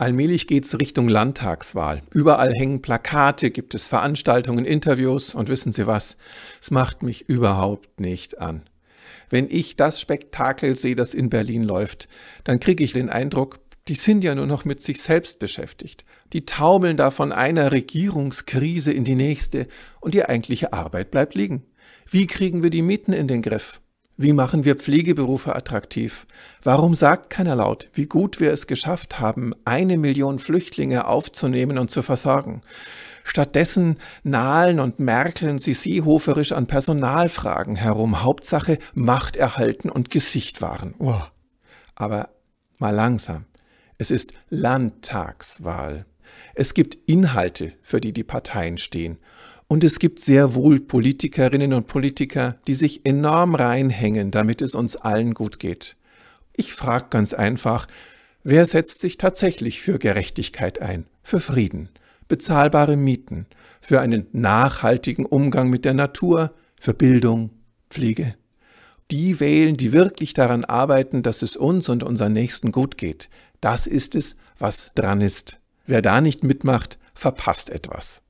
Allmählich geht's Richtung Landtagswahl. Überall hängen Plakate, gibt es Veranstaltungen, Interviews und wissen Sie was? Es macht mich überhaupt nicht an. Wenn ich das Spektakel sehe, das in Berlin läuft, dann kriege ich den Eindruck, die sind ja nur noch mit sich selbst beschäftigt. Die taumeln da von einer Regierungskrise in die nächste und die eigentliche Arbeit bleibt liegen. Wie kriegen wir die Mieten in den Griff? Wie machen wir Pflegeberufe attraktiv? Warum sagt keiner laut, wie gut wir es geschafft haben, eine Million Flüchtlinge aufzunehmen und zu versorgen? Stattdessen nahlen und merkeln sie seehoferisch an Personalfragen herum. Hauptsache Macht erhalten und Gesicht wahren. Oh. Aber mal langsam. Es ist Landtagswahl. Es gibt Inhalte, für die die Parteien stehen. Und es gibt sehr wohl Politikerinnen und Politiker, die sich enorm reinhängen, damit es uns allen gut geht. Ich frage ganz einfach, wer setzt sich tatsächlich für Gerechtigkeit ein, für Frieden, bezahlbare Mieten, für einen nachhaltigen Umgang mit der Natur, für Bildung, Pflege? Die wählen, die wirklich daran arbeiten, dass es uns und unseren Nächsten gut geht. Das ist es, was dran ist. Wer da nicht mitmacht, verpasst etwas.